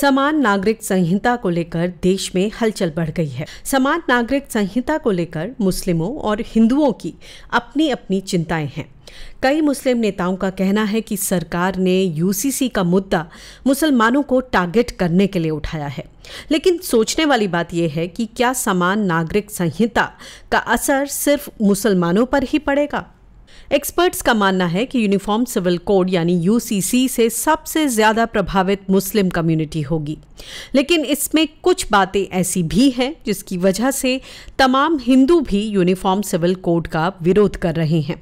समान नागरिक संहिता को लेकर देश में हलचल बढ़ गई है समान नागरिक संहिता को लेकर मुस्लिमों और हिंदुओं की अपनी अपनी चिंताएं हैं कई मुस्लिम नेताओं का कहना है कि सरकार ने यूसीसी का मुद्दा मुसलमानों को टारगेट करने के लिए उठाया है लेकिन सोचने वाली बात यह है कि क्या समान नागरिक संहिता का असर सिर्फ मुसलमानों पर ही पड़ेगा एक्सपर्ट्स का मानना है कि यूनिफॉर्म सिविल कोड यानी यूसीसी से सबसे ज़्यादा प्रभावित मुस्लिम कम्युनिटी होगी लेकिन इसमें कुछ बातें ऐसी भी हैं जिसकी वजह से तमाम हिंदू भी यूनिफॉर्म सिविल कोड का विरोध कर रहे हैं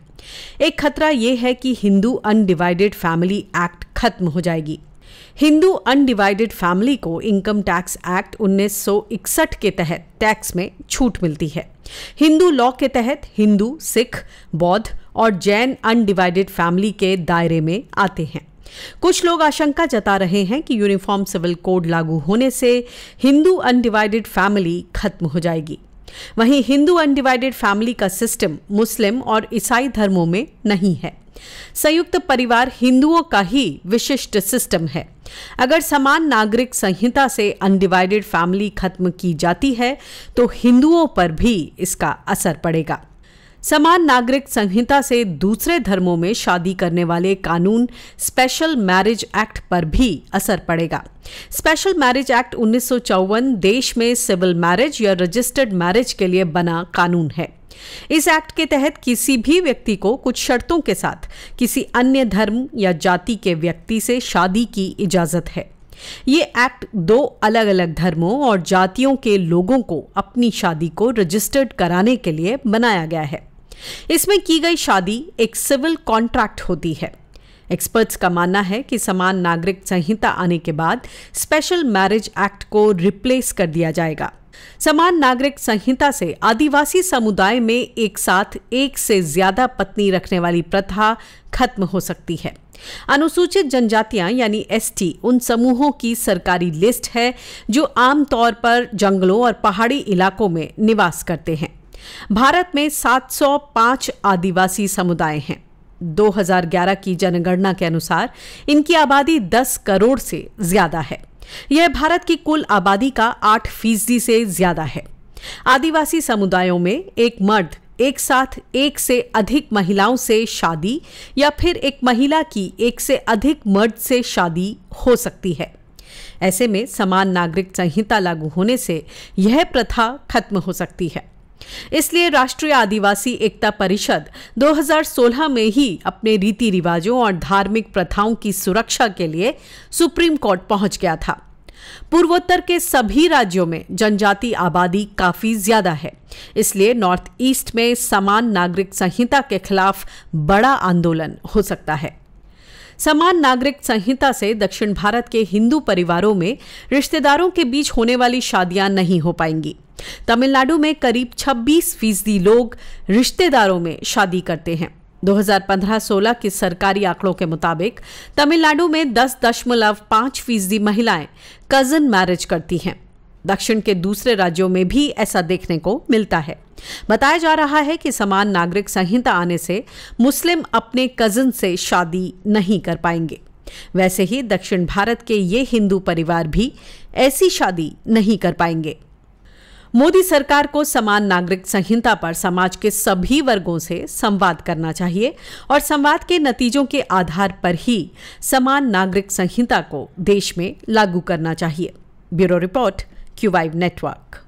एक खतरा ये है कि हिंदू अनडिवाइडेड फैमिली एक्ट खत्म हो जाएगी हिंदू अनडिवाइडेड फैमिली को इनकम टैक्स एक्ट 1961 के तहत टैक्स में छूट मिलती है हिंदू लॉ के तहत हिंदू सिख बौद्ध और जैन अनडिवाइडेड फैमिली के दायरे में आते हैं कुछ लोग आशंका जता रहे हैं कि यूनिफॉर्म सिविल कोड लागू होने से हिंदू अनडिवाइडेड फैमिली खत्म हो जाएगी वहीं हिंदू अनडिवाइडेड फैमिली का सिस्टम मुस्लिम और ईसाई धर्मों में नहीं है संयुक्त परिवार हिंदुओं का ही विशिष्ट सिस्टम है अगर समान नागरिक संहिता से अनडिवाइडेड फैमिली खत्म की जाती है तो हिंदुओं पर भी इसका असर पड़ेगा समान नागरिक संहिता से दूसरे धर्मों में शादी करने वाले कानून स्पेशल मैरिज एक्ट पर भी असर पड़ेगा स्पेशल मैरिज एक्ट उन्नीस देश में सिविल मैरिज या रजिस्टर्ड मैरिज के लिए बना कानून है इस एक्ट के तहत किसी भी व्यक्ति को कुछ शर्तों के साथ किसी अन्य धर्म या जाति के व्यक्ति से शादी की इजाजत है ये एक्ट दो अलग अलग धर्मों और जातियों के लोगों को अपनी शादी को रजिस्टर्ड कराने के लिए बनाया गया है इसमें की गई शादी एक सिविल कॉन्ट्रैक्ट होती है एक्सपर्ट्स का मानना है कि समान नागरिक संहिता आने के बाद स्पेशल मैरिज एक्ट को रिप्लेस कर दिया जाएगा समान नागरिक संहिता से आदिवासी समुदाय में एक साथ एक से ज्यादा पत्नी रखने वाली प्रथा खत्म हो सकती है अनुसूचित जनजातियां यानी एसटी उन समूहों की सरकारी लिस्ट है जो आमतौर पर जंगलों और पहाड़ी इलाकों में निवास करते हैं भारत में 705 आदिवासी समुदाय हैं 2011 की जनगणना के अनुसार इनकी आबादी 10 करोड़ से ज्यादा है यह भारत की कुल आबादी का 8 फीसदी से ज्यादा है आदिवासी समुदायों में एक मर्द एक साथ एक से अधिक महिलाओं से शादी या फिर एक महिला की एक से अधिक मर्द से शादी हो सकती है ऐसे में समान नागरिक संहिता लागू होने से यह प्रथा खत्म हो सकती है इसलिए राष्ट्रीय आदिवासी एकता परिषद 2016 में ही अपने रीति रिवाजों और धार्मिक प्रथाओं की सुरक्षा के लिए सुप्रीम कोर्ट पहुंच गया था पूर्वोत्तर के सभी राज्यों में जनजाति आबादी काफी ज्यादा है इसलिए नॉर्थ ईस्ट में समान नागरिक संहिता के खिलाफ बड़ा आंदोलन हो सकता है समान नागरिक संहिता से दक्षिण भारत के हिंदू परिवारों में रिश्तेदारों के बीच होने वाली शादियां नहीं हो पाएंगी तमिलनाडु में करीब 26 फीसदी लोग रिश्तेदारों में शादी करते हैं 2015-16 के सरकारी आंकड़ों के मुताबिक तमिलनाडु में 10.5 फीसदी महिलाएं कजन मैरिज करती हैं दक्षिण के दूसरे राज्यों में भी ऐसा देखने को मिलता है बताया जा रहा है कि समान नागरिक संहिता आने से मुस्लिम अपने कजन से शादी नहीं कर पाएंगे वैसे ही दक्षिण भारत के ये हिंदू परिवार भी ऐसी शादी नहीं कर पाएंगे मोदी सरकार को समान नागरिक संहिता पर समाज के सभी वर्गों से संवाद करना चाहिए और संवाद के नतीजों के आधार पर ही समान नागरिक संहिता को देश में लागू करना चाहिए ब्यूरो रिपोर्ट क्यूवाइव नेटवर्क